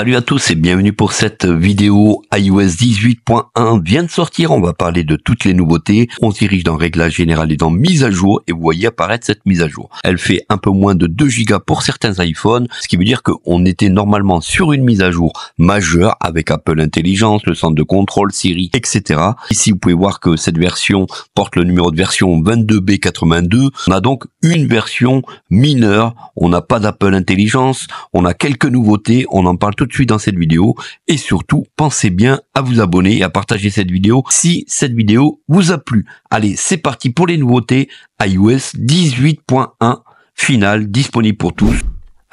Salut à tous et bienvenue pour cette vidéo iOS 18.1 vient de sortir, on va parler de toutes les nouveautés, on se dirige dans réglage général et dans mise à jour et vous voyez apparaître cette mise à jour. Elle fait un peu moins de 2 Go pour certains iPhones, ce qui veut dire qu'on était normalement sur une mise à jour majeure avec Apple Intelligence, le centre de contrôle, Siri, etc. Ici vous pouvez voir que cette version porte le numéro de version 22B82, on a donc une version mineure, on n'a pas d'Apple Intelligence, on a quelques nouveautés, on en parle tout dans cette vidéo. Et surtout, pensez bien à vous abonner et à partager cette vidéo si cette vidéo vous a plu. Allez, c'est parti pour les nouveautés iOS 18.1 final disponible pour tous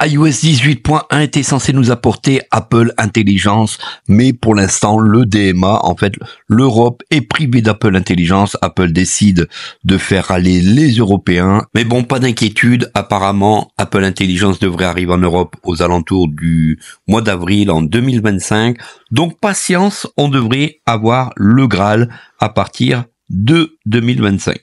iOS 18.1 était censé nous apporter Apple Intelligence, mais pour l'instant, le DMA, en fait, l'Europe est privée d'Apple Intelligence. Apple décide de faire aller les Européens. Mais bon, pas d'inquiétude. Apparemment, Apple Intelligence devrait arriver en Europe aux alentours du mois d'avril en 2025. Donc, patience, on devrait avoir le Graal à partir de 2025.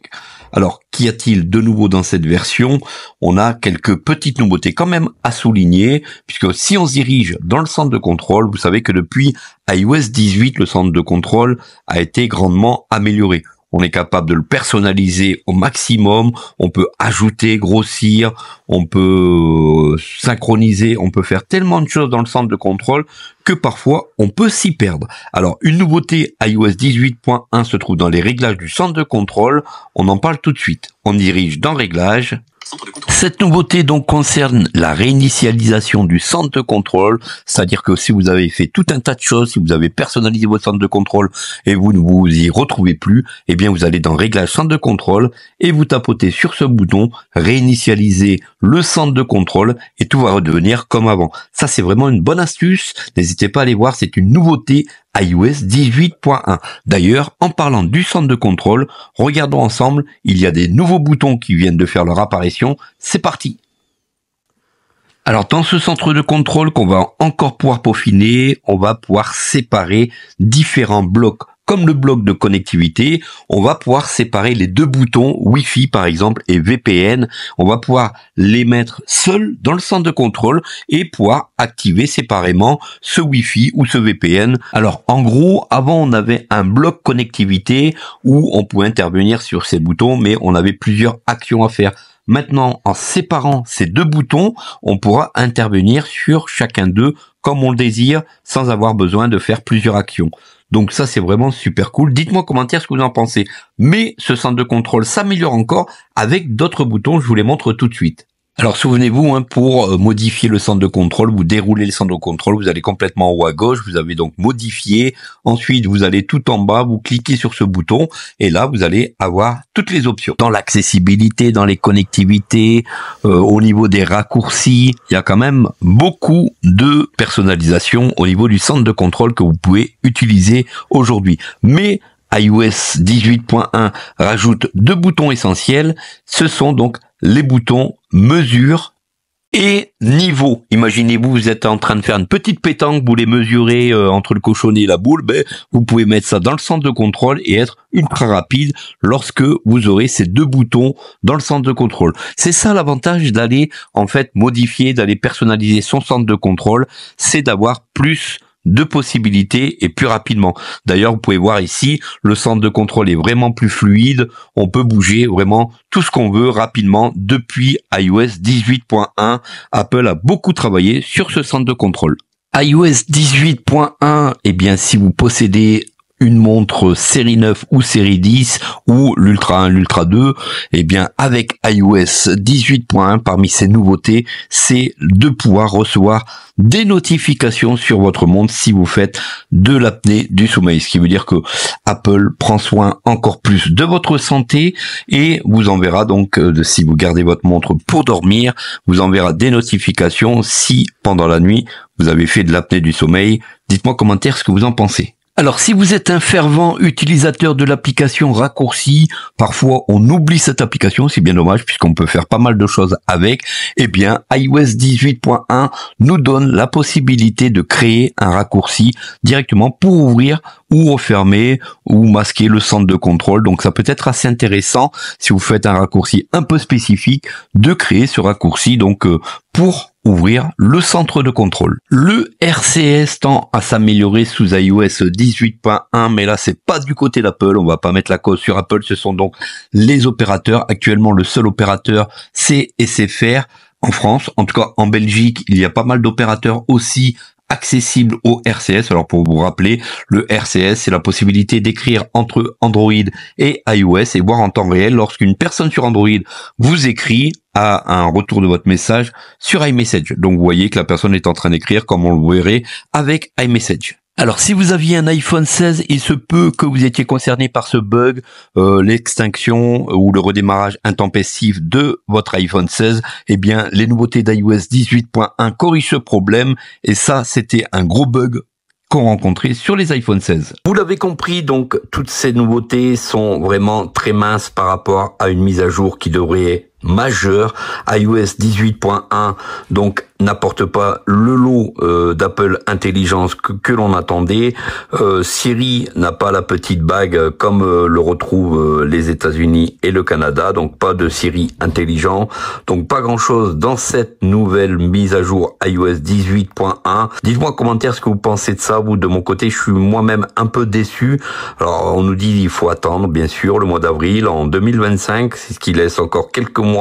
Alors, qu'y a-t-il de nouveau dans cette version On a quelques petites nouveautés quand même à souligner, puisque si on se dirige dans le centre de contrôle, vous savez que depuis iOS 18, le centre de contrôle a été grandement amélioré on est capable de le personnaliser au maximum, on peut ajouter, grossir, on peut euh, synchroniser, on peut faire tellement de choses dans le centre de contrôle que parfois on peut s'y perdre. Alors une nouveauté iOS 18.1 se trouve dans les réglages du centre de contrôle, on en parle tout de suite. On dirige dans réglages, cette nouveauté donc concerne la réinitialisation du centre de contrôle, c'est-à-dire que si vous avez fait tout un tas de choses, si vous avez personnalisé votre centre de contrôle et vous ne vous y retrouvez plus, eh bien vous allez dans Réglage centre de contrôle et vous tapotez sur ce bouton Réinitialiser le centre de contrôle et tout va redevenir comme avant. Ça c'est vraiment une bonne astuce, n'hésitez pas à aller voir, c'est une nouveauté iOS 18.1. D'ailleurs, en parlant du centre de contrôle, regardons ensemble, il y a des nouveaux boutons qui viennent de faire leur apparition. C'est parti alors dans ce centre de contrôle qu'on va encore pouvoir peaufiner, on va pouvoir séparer différents blocs comme le bloc de connectivité, on va pouvoir séparer les deux boutons Wi-Fi par exemple et VPN. On va pouvoir les mettre seuls dans le centre de contrôle et pouvoir activer séparément ce Wi-Fi ou ce VPN. Alors en gros, avant on avait un bloc connectivité où on pouvait intervenir sur ces boutons, mais on avait plusieurs actions à faire. Maintenant, en séparant ces deux boutons, on pourra intervenir sur chacun d'eux comme on le désire sans avoir besoin de faire plusieurs actions. Donc ça, c'est vraiment super cool. Dites-moi en commentaire ce que vous en pensez. Mais ce centre de contrôle s'améliore encore avec d'autres boutons. Je vous les montre tout de suite. Alors souvenez-vous, hein, pour euh, modifier le centre de contrôle, vous déroulez le centre de contrôle, vous allez complètement en haut à gauche, vous avez donc modifié. Ensuite, vous allez tout en bas, vous cliquez sur ce bouton et là, vous allez avoir toutes les options. Dans l'accessibilité, dans les connectivités, euh, au niveau des raccourcis, il y a quand même beaucoup de personnalisation au niveau du centre de contrôle que vous pouvez utiliser aujourd'hui. Mais iOS 18.1 rajoute deux boutons essentiels, ce sont donc les boutons mesure et niveau. Imaginez-vous, vous êtes en train de faire une petite pétanque, vous les mesurer euh, entre le cochonnet et la boule, ben, vous pouvez mettre ça dans le centre de contrôle et être ultra rapide lorsque vous aurez ces deux boutons dans le centre de contrôle. C'est ça l'avantage d'aller en fait modifier, d'aller personnaliser son centre de contrôle, c'est d'avoir plus deux possibilités et plus rapidement. D'ailleurs, vous pouvez voir ici, le centre de contrôle est vraiment plus fluide. On peut bouger vraiment tout ce qu'on veut rapidement depuis iOS 18.1. Apple a beaucoup travaillé sur ce centre de contrôle iOS 18.1, eh bien, si vous possédez une montre série 9 ou série 10 ou l'Ultra 1, l'Ultra 2, eh bien avec iOS 18.1 parmi ces nouveautés, c'est de pouvoir recevoir des notifications sur votre montre si vous faites de l'apnée du sommeil, ce qui veut dire que Apple prend soin encore plus de votre santé et vous enverra donc euh, si vous gardez votre montre pour dormir, vous enverra des notifications si pendant la nuit vous avez fait de l'apnée du sommeil. Dites-moi en commentaire ce que vous en pensez. Alors si vous êtes un fervent utilisateur de l'application raccourci, parfois on oublie cette application, c'est bien dommage puisqu'on peut faire pas mal de choses avec, eh bien iOS 18.1 nous donne la possibilité de créer un raccourci directement pour ouvrir ou refermer ou masquer le centre de contrôle. Donc ça peut être assez intéressant si vous faites un raccourci un peu spécifique de créer ce raccourci donc euh, pour ouvrir le centre de contrôle. Le RCS tend à s'améliorer sous iOS 18.1, mais là c'est pas du côté d'Apple, on va pas mettre la cause sur Apple, ce sont donc les opérateurs. Actuellement le seul opérateur c'est SFR en France, en tout cas en Belgique, il y a pas mal d'opérateurs aussi accessible au RCS. Alors pour vous rappeler, le RCS, c'est la possibilité d'écrire entre Android et iOS et voir en temps réel lorsqu'une personne sur Android vous écrit à un retour de votre message sur iMessage. Donc vous voyez que la personne est en train d'écrire comme on le verrait avec iMessage. Alors, si vous aviez un iPhone 16, il se peut que vous étiez concerné par ce bug, euh, l'extinction ou le redémarrage intempestif de votre iPhone 16. Eh bien, les nouveautés d'iOS 18.1 corrigent ce problème, et ça, c'était un gros bug qu'on rencontrait sur les iPhone 16. Vous l'avez compris, donc toutes ces nouveautés sont vraiment très minces par rapport à une mise à jour qui devrait majeur. iOS 18.1 donc n'apporte pas le lot euh, d'Apple Intelligence que, l'on attendait. Euh, Siri n'a pas la petite bague euh, comme le retrouvent les États-Unis et le Canada, donc pas de Siri intelligent. Donc pas grand-chose dans cette nouvelle mise à jour iOS 18.1. Dites-moi en commentaire ce que vous pensez de ça. Vous, de mon côté, je suis moi-même un peu déçu. Alors on nous dit il faut attendre, bien sûr, le mois d'avril en 2025, c'est ce qui laisse encore quelques mois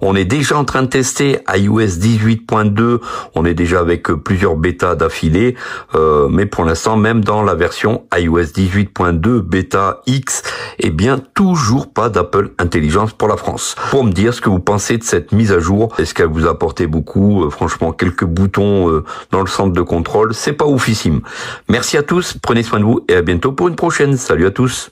on est déjà en train de tester iOS 18.2. On est déjà avec euh, plusieurs bêta d'affilée. Euh, mais pour l'instant, même dans la version iOS 18.2 bêta X, eh bien, toujours pas d'Apple Intelligence pour la France. Pour me dire ce que vous pensez de cette mise à jour, est-ce qu'elle vous a beaucoup euh, Franchement, quelques boutons dans le centre de contrôle, c'est pas oufissime. Merci à tous, prenez soin de vous et à bientôt pour une prochaine. Salut à tous.